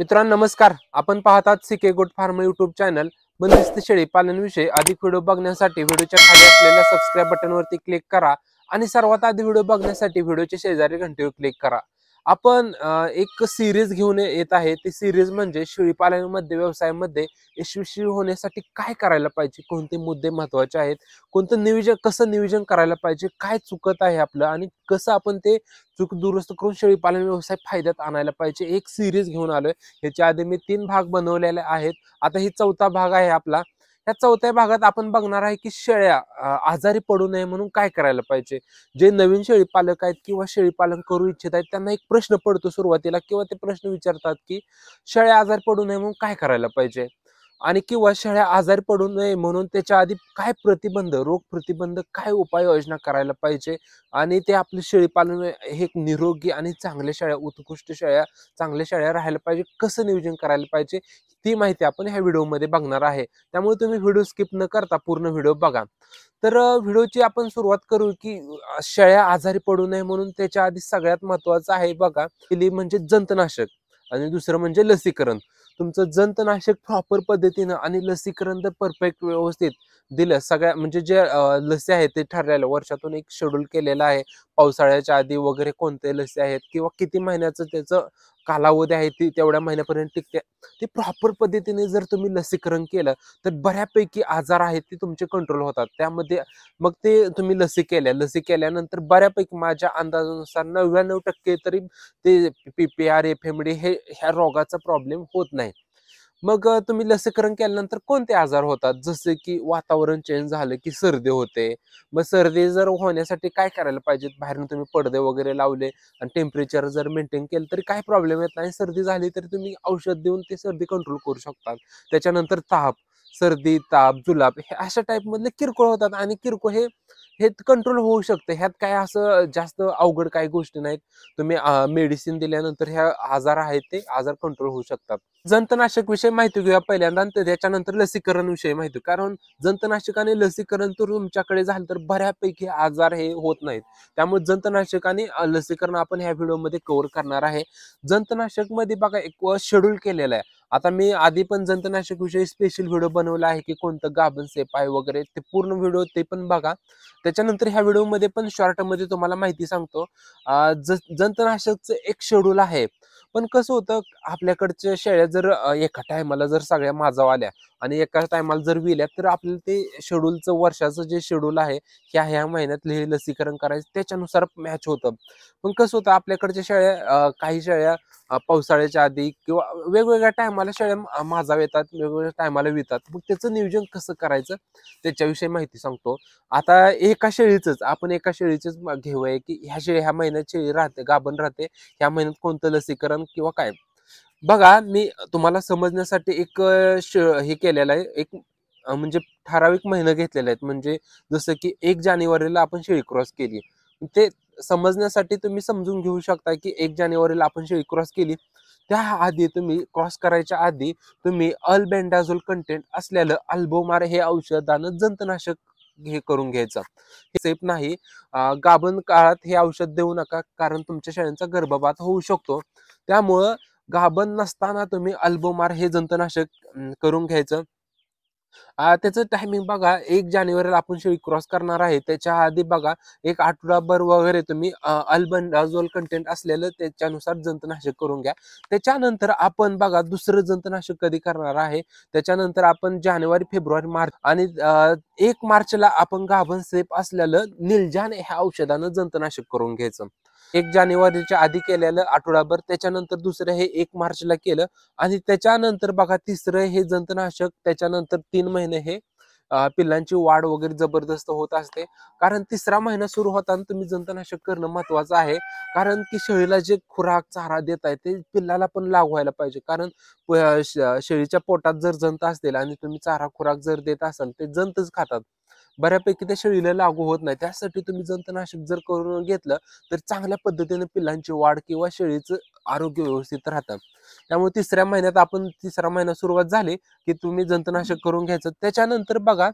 मित्रांनो नमस्कार आपण पाहतात सिके गोट फार्म युट्यूब चॅनल बंदिस्त शेळी पालनविषयी अधिक व्हिडिओ बघण्यासाठी व्हिडिओच्या खाली असलेल्या सबस्क्राईब बटनवरती क्लिक करा आणि सर्वात आधी व्हिडिओ बघण्यासाठी व्हिडिओच्या शेजारी घंटेवर क्लिक करा आपण एक सिरीज घेऊन येत आहे ती सिरीज म्हणजे शेळीपालनमध्ये व्यवसायामध्ये यशस्वी होण्यासाठी काय करायला पाहिजे कोणते मुद्दे महत्वाचे आहेत कोणतं नियोजन कसं नियोजन करायला पाहिजे काय चुकत आहे आपलं आणि कसं आपण ते चुक दुरुस्त करून शेळीपालन व्यवसाय फायद्यात आणायला पाहिजे एक सिरीज घेऊन आलोय ह्याच्या आधी मी तीन भाग बनवलेले आहेत आता ही चौथा भाग आहे आपला या चौथ्या भागात आपण बघणार आहे की शेळ्या आजारी पडू नये म्हणून काय करायला पाहिजे जे नवीन शेळी पालक आहेत किंवा शेळी पालन करू इच्छित आहेत त्यांना एक प्रश्न पडतो सुरुवातीला किंवा ते प्रश्न विचारतात की शेळ्या आजारी पडू नये म्हणून काय करायला पाहिजे आणि किंवा शेळ्या आजारी पडू नये म्हणून त्याच्या आधी काय प्रतिबंध रोग प्रतिबंध काय उपाययोजना करायला पाहिजे आणि ते आपले शेळी पालन हे निरोगी आणि चांगल्या शाळ्या उत्कृष्ट शाळ्या चांगल्या शाळा राहायला पाहिजे कसं नियोजन करायला पाहिजे ती माहिती आपण ह्या व्हिडिओमध्ये बघणार आहे त्यामुळे तुम्ही व्हिडिओ स्किप न करता पूर्ण व्हिडिओ बघा तर व्हिडिओची आपण सुरुवात करू की शेळ्या आजारी पडू नये म्हणून त्याच्या आधी सगळ्यात महत्वाचं आहे बघा पहिली म्हणजे जंतनाशक आणि दुसरं म्हणजे लसीकरण तुमचं जंतनाशक प्रॉपर पद्धतीनं आणि लसीकरण तर परफेक्ट व्यवस्थित दिलं सगळ्या म्हणजे जे लसी आहेत ते ठरलेलं वर्षातून एक शेड्यूल केलेलं आहे पावसाळ्याच्या आधी वगैरे कोणते लसी आहेत किंवा किती महिन्याचं त्याचं कालावधी आहे ती तेवढ्या महिन्यापर्यंत टिकते ते प्रॉपर पद्धतीने जर तुम्ही लसीकरण केलं तर बऱ्यापैकी आजार आहेत ते तुमचे कंट्रोल होतात त्यामध्ये मग ते तुम्ही लसी केल्या लसी केल्यानंतर बऱ्यापैकी माझ्या अंदाजानुसार नव्याण्णव टक्के तरी ते P P R F M D हे ह्या रोगाचा प्रॉब्लेम होत नाही मग तुम्ही लसीकरण केल्यानंतर कोणते आजार होतात जसे की वातावरण चेंज झालं की सर्दी होते मग सर्दी जर होण्यासाठी काय करायला पाहिजे बाहेरून तुम्ही पडदे वगैरे लावले आणि टेम्परेचर जर मेंटेन केलं तरी काय प्रॉब्लेम येत नाही सर्दी झाली तरी तुम्ही औषध देऊन ते सर्दी कंट्रोल करू शकतात त्याच्यानंतर ताप सर्दी ताप जुलाब हे अशा टाईपमधले किरकोळ होतात आणि किरकोळ हे हे कंट्रोल होऊ शकतं ह्यात काय असं जास्त अवघड काही गोष्टी नाहीत तुम्ही मेडिसिन दिल्यानंतर ह्या आजार आहेत ते आजार कंट्रोल होऊ शकतात जंतनाशक विषयी माहिती घेऊया पहिल्यांदा त्याच्यानंतर लसीकरण विषयी माहिती कारण जंतनाशक आणि लसीकरण तर तुमच्याकडे झालं तर बऱ्यापैकी आजार हे होत नाहीत त्यामुळे जंतनाशक आणि लसीकरण आपण ह्या व्हिडिओमध्ये कव्हर करणार आहे जंतनाशक मध्ये बघा एक शेड्यूल केलेला आहे आता मी आधी पण जंतनाशक विषयी स्पेशल व्हिडिओ बनवला आहे की कोणतं गाभन सेप आहे वगैरे ते पूर्ण व्हिडिओ ते पण बघा त्याच्यानंतर ह्या व्हिडिओमध्ये पण शॉर्टमध्ये तुम्हाला माहिती सांगतो जंतनाशकचं एक शेड्यूल आहे पण कसं होतं आपल्याकडच्या शेळ्या जर एका टायमाला जर सगळ्या माझा आल्या आणि एका टायमाला जर विल्या तर आपल्याला ते शेड्यूलचं वर्षाचं जे शेड्यूल आहे ह्या ह्या महिन्यात हे लसीकरण करायचं त्याच्यानुसार मॅच होतं पण कसं होतं आपल्याकडच्या शेळ्या काही शेळ्या पावसाळ्याच्या आधी किंवा वेगवेगळ्या टायमाला शेळ्या माझा येतात वेगवेगळ्या टायमाला वितात मग त्याचं नियोजन कसं करायचं त्याच्याविषयी माहिती सांगतो आता एका शेळीचंच आपण एका शेळीचंच घेऊया की ह्या शेळी ह्या महिन्यात शेळी राहते गाभण राहते ह्या महिन्यात कोणतं लसीकरण किंवा काय बघा मी तुम्हाला समजण्यासाठी एक हे केलेलं आहे एक म्हणजे ठराविक महिना घेतलेले आहेत म्हणजे जसं की एक जानेवारीला आपण शेळी क्रॉस केली ते समजण्यासाठी तुम्ही समजून घेऊ शकता की एक जानेवारीला आपण शेळी क्रॉस केली त्या आधी तुम्ही क्रॉस करायच्या आधी तुम्ही अल्बेंडाझोल कंटेंट असलेलं अल्बोमार हे औषधानं जंतनाशक हे करून घ्यायचं सेफ नाही गाभण काळात हे औषध देऊ नका कारण तुमच्या शेळ्यांचा गर्भपात होऊ शकतो त्यामुळं गाभण नसताना तुम्ही अल्बोमार हे जंतनाशक करून घ्यायचं त्याचं टायमिंग बघा एक जानेवारीला आपण शेळी क्रॉस करणार आहे त्याच्या आधी बघा एक आठवडाभर वगैरे तुम्ही अल्बन राजोल कंटेंट असलेलं त्याच्यानुसार जंतनाशक करून घ्या त्याच्यानंतर आपण बघा दुसरं जंतनाशक कधी करणार आहे त्याच्यानंतर आपण जानेवारी फेब्रुवारी मार्च आणि एक मार्चला आपण गाभन सेप असलेलं निलजान ह्या औषधानं जंतनाशक करून घ्यायचं एक जानेवारीच्या आधी केलेलं आठवडाभर त्याच्यानंतर दुसरं हे एक मार्चला केलं आणि त्याच्यानंतर बघा तिसरं हे जंतनाशक त्याच्यानंतर तीन महिने हे पिल्लांची वाढ वगैरे जबरदस्त होत असते कारण तिसरा महिना सुरू होताना तुम्ही जंतनाशक करणं महत्वाचं आहे कारण की शेळीला जे खुराक चारा देत आहे ते पिल्लाला पण लागू व्हायला पाहिजे कारण शेळीच्या पोटात जर जंत असतील आणि तुम्ही चारा खुराक जर देत असाल ते जंतच खातात बऱ्यापैकी त्या शेळीला लागू होत नाही त्यासाठी तुम्ही जंतनाशक जर करून घेतलं तर चांगल्या पद्धतीने पिल्लांची वाढ किंवा शेळीचं आरोग्य व्यवस्थित राहतं त्यामुळे तिसऱ्या महिन्यात आपण तिसरा महिना सुरुवात झाली की तुम्ही जंतनाशक करून घ्यायचं त्याच्यानंतर बघा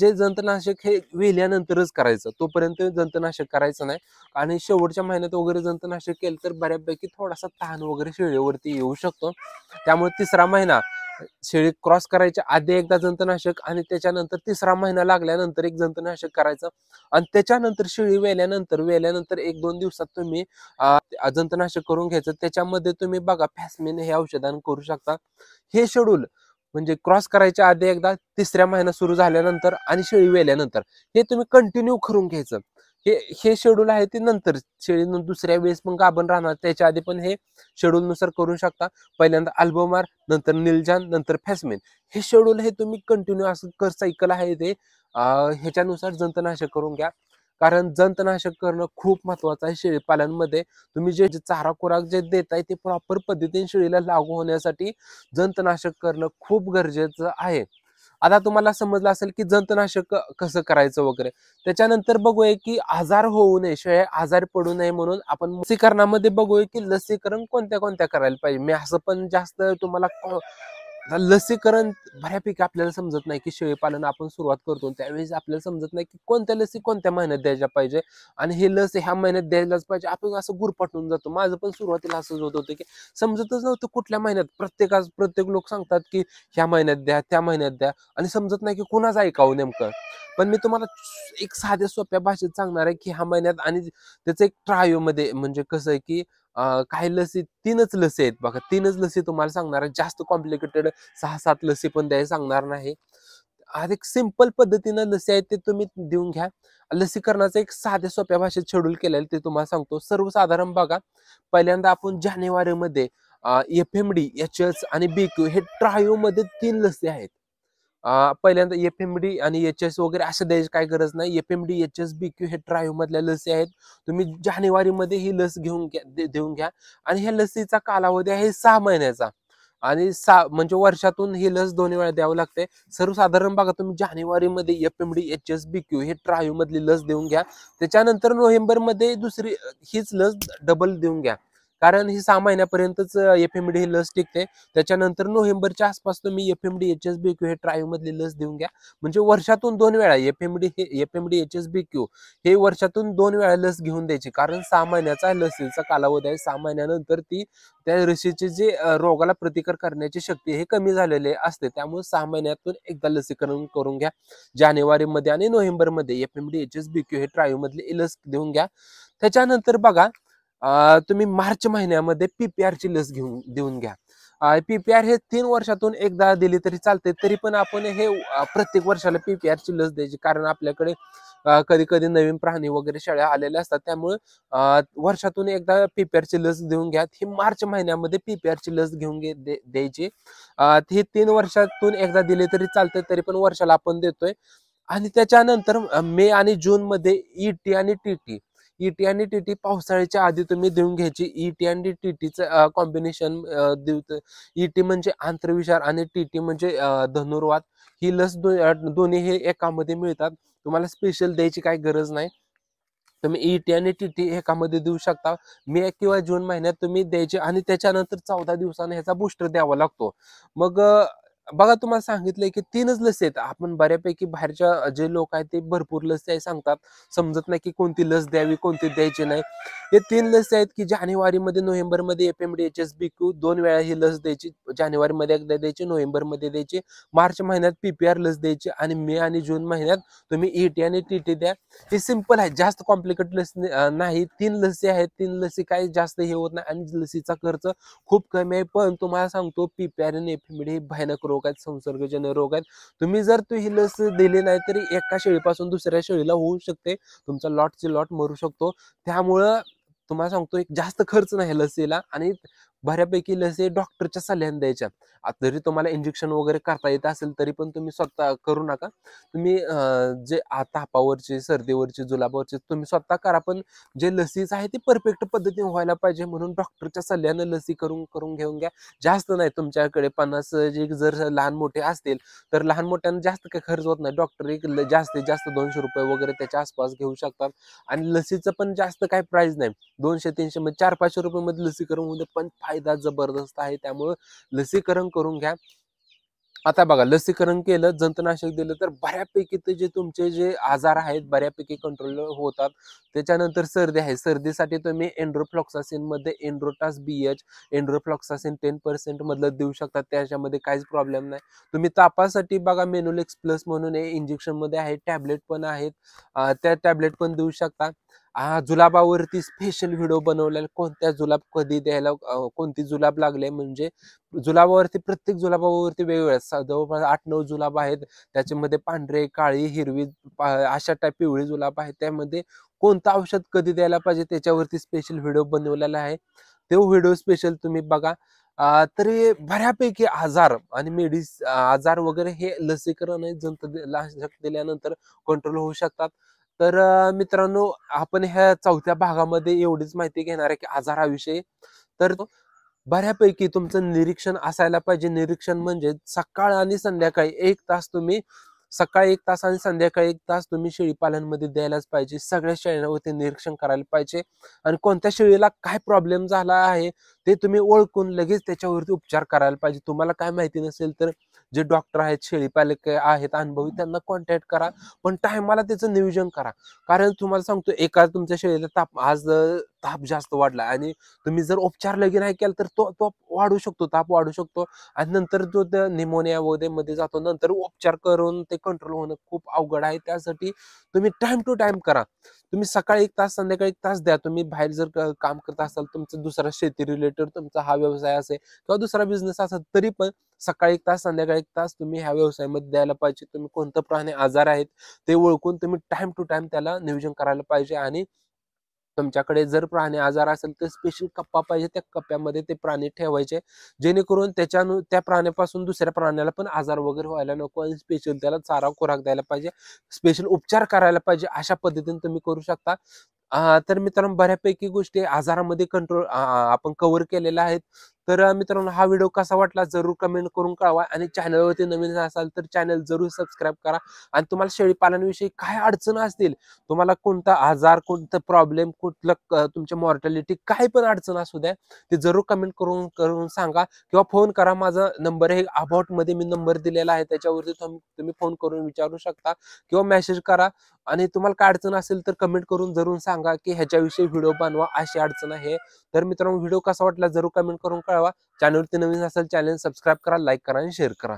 जे जंतनाशक हे वेल्यानंतरच करायचं तोपर्यंत जंतनाशक करायचं नाही आणि शेवटच्या महिन्यात वगैरे जंतनाशक केलं तर बऱ्यापैकी थोडासा ताण वगैरे शेळीवरती येऊ शकतो त्यामुळे तिसरा महिना शेळी क्रॉस करायच्या आधी एकदा जंतनाशक आणि त्याच्यानंतर तिसरा महिना लागल्यानंतर एक जंतनाशक करायचं आणि त्याच्यानंतर शेळी वेल्यानंतर वेल्यानंतर एक दोन दिवसात तुम्ही जंतनाशक करून घ्यायचं त्याच्यामध्ये तुम्ही बघा फॅसमिन हे औषधान करू शकता हे शेड्यूल म्हणजे क्रॉस करायच्या आधी एकदा तिसऱ्या महिना सुरू झाल्यानंतर आणि शेळी वेल्यानंतर हे तुम्ही कंटिन्यू करून घ्यायचं हे हे शेड्यूल आहे ते नंतर शेळी दुसऱ्या वेळेस पण गाभण राहणार त्याच्या आधी पण हे शेड्यूल नुसार करू शकता पहिल्यांदा अल्बोमार नंतर निलजान नंतर फॅसमेन हे शेड्यूल हे तुम्ही कंटिन्यू असं कर सायकल आहे ते ह्याच्यानुसार जंतनाशक करून घ्या कारण जंतनाशक करणं खूप महत्वाचं आहे शेळी पाल्यांमध्ये तुम्ही जे चारा खुराक जे देत आहे ते प्रॉपर पद्धतीने शेळीला लागू होण्यासाठी जंतनाशक करणं खूप गरजेचं आहे आता तुम्हाला समजलं असेल की जंतनाशक कसं करायचं वगैरे त्याच्यानंतर बघूय की आजार होऊ नये शिवाय आजार पडू नये म्हणून आपण लसीकरणामध्ये बघूया की लसीकरण कोणत्या कोणत्या करायला पाहिजे मी असं पण जास्त तुम्हाला लसीकरण बऱ्यापैकी आपल्याला समजत नाही की शेळीपालन आपण सुरुवात करतो त्यावेळेस आपल्याला समजत नाही की कोणत्या लसी कोणत्या महिन्यात द्यायला पाहिजे आणि हे लस ह्या महिन्यात द्यायलाच पाहिजे आपण असं गुरपाटून जातो माझं पण सुरुवातीला असंच होत होतं की समजतच नव्हतं कुठल्या महिन्यात प्रत्येका प्रत्येक लोक सांगतात की ह्या महिन्यात द्या त्या महिन्यात द्या आणि समजत नाही की कोणाच ऐकावं नेमकं पण मी तुम्हाला एक साध्या सोप्या भाषेत सांगणार आहे की ह्या महिन्यात आणि त्याचं एक मध्ये म्हणजे कसं आहे की काही लसी तीनच लसी आहेत बघा तीनच लसी तुम्हाला सांगणार जास्त कॉम्प्लिकेटेड सहा सात लसी पण द्यायला सांगणार नाही अधिक सिंपल पद्धतीनं लसी आहेत ते तुम्ही देऊन घ्या लसीकरणाचा एक साध्या सोप्या भाषेत शेड्यूल केलेलं ते तुम्हाला सांगतो सर्वसाधारण बघा पहिल्यांदा आपण जानेवारीमध्ये F M D H S आणि बी क्यू हे मध्ये तीन लसी आहेत पहिल्यांदा एफ एम डी आणि एच एस वगैरे असं द्यायची काय गरज नाही F M D H S B Q हे ट्रायू मधल्या लसी आहेत तुम्ही जानेवारीमध्ये ही लस घेऊन घ्या देऊन घ्या आणि ह्या लसीचा कालावधी आहे सहा महिन्याचा आणि सा म्हणजे वर्षातून ही लस दोन्ही वेळा द्यावं लागते सर्वसाधारण बघा तुम्ही जानेवारीमध्ये F M D H S B Q हे ट्रायू मधली लस देऊन घ्या त्याच्यानंतर नोव्हेंबरमध्ये दुसरी हीच लस डबल देऊन घ्या कारण ही सहा महिन्यापर्यंतच एफ एम डी ही लस टिकते त्याच्यानंतर नोव्हेंबरच्या आसपास तुम्ही F M D H S B Q हे ट्रायव मधली लस देऊन घ्या म्हणजे वर्षातून दोन वेळा एफ एम डी हे F M D H S B Q हे वर्षातून दोन वेळा लस घेऊन द्यायची कारण सहा महिन्याचा लसीचा कालावधी आहे सहा महिन्यानंतर ती त्या लसीचे जे रोगाला प्रतिकार करण्याची शक्ती हे कमी झालेले असते त्यामुळे सहा महिन्यातून एकदा लसीकरण करून घ्या जानेवारीमध्ये आणि नोव्हेंबरमध्ये F M D H S B Q हे ट्रायू मधली लस देऊन घ्या त्याच्यानंतर बघा तुम्ही मार्च महिन्यामध्ये पीपीआरची लस घेऊन देऊन घ्या पीपीआर हे तीन वर्षातून एकदा दिली तरी चालते तरी पण आपण हे प्रत्येक वर्षाला पीपीआरची लस द्यायची कारण आपल्याकडे कधी कधी नवीन प्राणी वगैरे शाळा आलेल्या असतात त्यामुळे वर्षातून एकदा पीपीआरची लस देऊन घ्या ही मार्च महिन्यामध्ये पीपीआरची लस घेऊन घे द्यायची हे तीन वर्षातून एकदा दिली तरी चालते तरी पण वर्षाला आपण देतोय आणि त्याच्यानंतर मे आणि जून मध्ये ईटी आणि टी टी ईटी e आणि टी टी पावसाळ्याच्या आधी तुम्ही देऊन घ्यायची ईटी e आणि टी टीचं कॉम्बिनेशन देऊ ईटी e म्हणजे आंतरविचार आणि टी टी म्हणजे धनुर्वाद ही लस दोन्ही हे एकामध्ये मिळतात तुम्हाला स्पेशल द्यायची काही गरज नाही तुम्ही ईटी आणि टी टी एकामध्ये देऊ शकता मे किंवा जून महिन्यात तुम्ही द्यायचे आणि त्याच्यानंतर चौदा दिवसांनी ह्याचा बूस्टर द्यावा लागतो मग बघा तुम्हाला सांगितलंय की तीनच लसी आहेत आपण बऱ्यापैकी बाहेरच्या जे लोक आहेत ते भरपूर लसी आहे सांगतात समजत नाही की कोणती लस द्यावी कोणती द्यायची नाही हे तीन लसी आहेत की जानेवारीमध्ये नोव्हेंबरमध्ये F M D H S B Q दोन वेळा ही लस द्यायची जानेवारीमध्ये एकदा द्यायची नोव्हेंबरमध्ये द्यायची मार्च महिन्यात पीपीआर लस द्यायची आणि मे आणि जून महिन्यात तुम्ही ईटी e आणि टी टी द्या हे सिम्पल आहे जास्त कॉम्प्लिकेट लस नाही तीन लसी आहेत तीन लसी काही जास्त हे होत नाही आणि लसीचा खर्च खूप कमी आहे पण तुम्हाला सांगतो पीपीआर आणि एफ एम डी रोग आहेत संसर्गजन्य रोग आहेत तुम्ही जर तू ही लस दिली नाही तरी एका शेळीपासून दुसऱ्या शेळीला होऊ शकते तुमचा लॉटची लॉट मरू शकतो त्यामुळं तुम्हाला सांगतो एक जास्त खर्च नाही लसीला आणि बऱ्यापैकी लसी डॉक्टरच्या सल्ल्याने द्यायच्या जरी तुम्हाला इंजेक्शन वगैरे करता येत असेल तरी पण तुम्ही स्वतः करू नका तुम्ही जे तापावरची सर्दीवरची जुलाबावरची तुम्ही स्वतः करा पण जे लसीच आहे ती परफेक्ट पद्धतीने व्हायला पाहिजे म्हणून डॉक्टरच्या सल्ल्यानं लसी करून करून घेऊन घ्या जास्त नाही तुमच्याकडे पन्नास जे जर लहान मोठे असतील तर लहान मोठ्यांना जास्त काही खर्च होत नाही डॉक्टर एक जास्तीत जास्त दोनशे रुपये वगैरे त्याच्या आसपास घेऊ शकतात आणि लसीचं पण जास्त काही प्राईज नाही दोनशे तीनशे म्हणजे चार पाचशे रुपये मध्ये लसीकरण होऊन पण फायदा जबरदस्त आहे त्यामुळं लसीकरण करून घ्या आता बघा लसीकरण केलं जंतनाशक दिलं तर बऱ्यापैकी ते जे तुमचे जे आजार आहेत बऱ्यापैकी कंट्रोल होतात त्याच्यानंतर सर्दी आहे सर्दीसाठी तुम्ही एन्ड्रोफ्लॉक्सासिनमध्ये एन्ड्रोटास बी एच एन्ड्रोफ्लॉक्सासिन टेन पर्सेंटमधलं देऊ शकतात त्याच्यामध्ये काहीच प्रॉब्लेम नाही तुम्ही तापासाठी बघा मेनोलेक्स प्लस म्हणून हे इंजेक्शनमध्ये आहे टॅबलेट पण आहेत त्या टॅबलेट पण देऊ शकता जुलाबावरती स्पेशल व्हिडिओ बनवलेला कोणत्या जुलाब कधी द्यायला कोणती जुलाब लागले म्हणजे जुलाबावरती प्रत्येक जुलाबावरती वेगवेगळ्या जवळपास आठ नऊ जुलाब आहेत त्याच्यामध्ये पांढरे काळी हिरवी अशा टाईप पिवळी जुलाब आहेत त्यामध्ये कोणतं औषध कधी द्यायला पाहिजे त्याच्यावरती स्पेशल व्हिडिओ बनवलेला आहे तो व्हिडिओ स्पेशल तुम्ही बघा तरी बऱ्यापैकी आजार आणि मेडिस आजार वगैरे हे लसीकरण जंत दिल्यानंतर कंट्रोल होऊ शकतात तर मित्रांनो आपण ह्या चौथ्या भागामध्ये एवढीच माहिती घेणार आहे की आजाराविषयी तर बऱ्यापैकी तुमचं निरीक्षण असायला पाहिजे निरीक्षण म्हणजे सकाळ आणि संध्याकाळी एक तास तुम्ही सकाळी एक तास आणि संध्याकाळी एक तास तुम्ही शेळीपालनमध्ये द्यायलाच पाहिजे सगळ्या शेळ्यांवरती निरीक्षण करायला पाहिजे आणि कोणत्या शेळीला काय प्रॉब्लेम झाला आहे ते तुम्ही ओळखून लगेच त्याच्यावरती उपचार करायला पाहिजे तुम्हाला काय माहिती नसेल तर जे डॉक्टर आहेत शेळीपालक आहेत अनुभवी त्यांना कॉन्टॅक्ट करा पण टायमाला त्याचं नियोजन करा कारण तुम्हाला सांगतो एका तुमच्या शेळीला ताप आज ताप जास्त वाढला आणि तुम्ही जर उपचार लगे नाही केला तर तो तो वाढू शकतो ताप वाढू शकतो आणि नंतर तो निमोनिया वगैरे मध्ये जातो नंतर उपचार करून ते कंट्रोल होणं खूप अवघड आहे त्यासाठी तुम्ही टाइम टू टाइम करा तुम्ही सकाळी एक तास संध्याकाळी एक तास द्या तुम्ही बाहेर जर काम करत असाल तुमचा दुसरा शेती रिलेटेड तुमचा हा व्यवसाय असेल किंवा दुसरा बिझनेस असेल तरी पण सकाळी एक तास संध्याकाळी एक तास तुम्ही ह्या व्यवसायामध्ये द्यायला पाहिजे तुम्ही कोणतं प्राणी आजार आहेत ते ओळखून तुम्ही टाइम टू टाइम त्याला नियोजन करायला पाहिजे आणि तुमच्याकडे जर प्राणी आजार असेल तर स्पेशल कप्पा पाहिजे त्या कप्प्यामध्ये ते प्राणी ठेवायचे जेणेकरून त्याच्यानु त्या प्राण्यापासून दुसऱ्या प्राण्याला पण आजार वगैरे व्हायला नको आणि स्पेशल त्याला चारा खुराक द्यायला पाहिजे स्पेशल उपचार करायला पाहिजे अशा पद्धतीने तुम्ही करू शकता तर मित्रांनो बऱ्यापैकी गोष्टी आजारामध्ये कंट्रोल आपण कव्हर केलेल्या आहेत तर मित्रांनो हा व्हिडिओ कसा वाटला जरूर कमेंट करून कळवा आणि चॅनलवरती नवीन असाल तर चॅनल जरूर सबस्क्राईब करा आणि तुम्हाला शेळीपालनाविषयी काय अडचण असतील तुम्हाला कोणता आजार कोणता प्रॉब्लेम कुठलं तुमच्या मॉर्टॅलिटी काही पण अडचण असू द्या ते जरूर कमेंट करून करून सांगा किंवा फोन करा माझा नंबर हे अबाउटमध्ये मी नंबर दिलेला आहे त्याच्यावरती तुम्ही फोन करून विचारू शकता किंवा मेसेज करा आणि तुम्हाला काय अडचण असेल तर कमेंट करून जरूर सांगा की ह्याच्याविषयी व्हिडिओ बनवा अशी अडचण आहे तर मित्रांनो व्हिडिओ कसा वाटला जरूर कमेंट करून कळवा चॅनलवरती नवीन असेल चॅनल सबस्क्राईब करा लाईक करा आणि शेअर करा